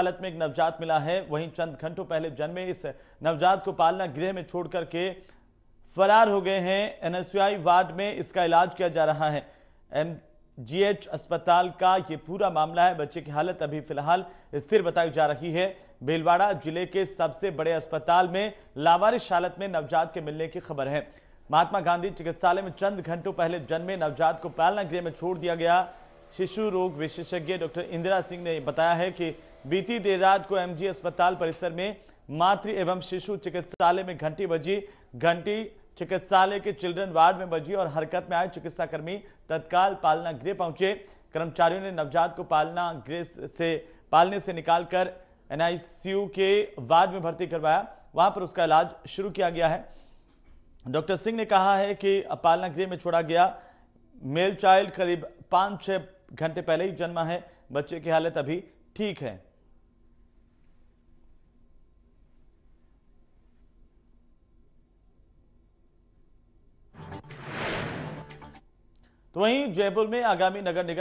हालत में एक नवजात मिला है वहीं चंद घंटों पहले जन्मे इस नवजात को पालना गृह में छोड़ करके फरार हो गए हैं एनएसयूआई वार्ड में इसका इलाज किया जा रहा है एम जीएच अस्पताल का यह पूरा मामला है बच्चे की हालत अभी फिलहाल स्थिर बताई जा रही है भीलवाड़ा जिले के सबसे बड़े अस्पताल में लावारिश हालत में नवजात के मिलने की खबर है महात्मा गांधी चिकित्सालय में चंद घंटों पहले जन्मे नवजात को पालना गृह में छोड़ दिया गया शिशु रोग विशेषज्ञ डॉक्टर इंदिरा सिंह ने बताया है कि बीती देर रात को एमजी अस्पताल परिसर में मातृ एवं शिशु चिकित्सालय में घंटी बजी घंटी चिकित्सालय के चिल्ड्रन वार्ड में बजी और हरकत में आए चिकित्साकर्मी तत्काल पालना गृह पहुंचे कर्मचारियों ने नवजात को पालना गृह से पालने से निकालकर एनआईसीयू के वार्ड में भर्ती करवाया वहां पर उसका इलाज शुरू किया गया है डॉक्टर सिंह ने कहा है कि पालना गृह में छोड़ा गया मेल चाइल्ड करीब पांच छह घंटे पहले ही जन्मा है बच्चे की हालत अभी ठीक है तो वहीं जयपुर में आगामी नगर निगम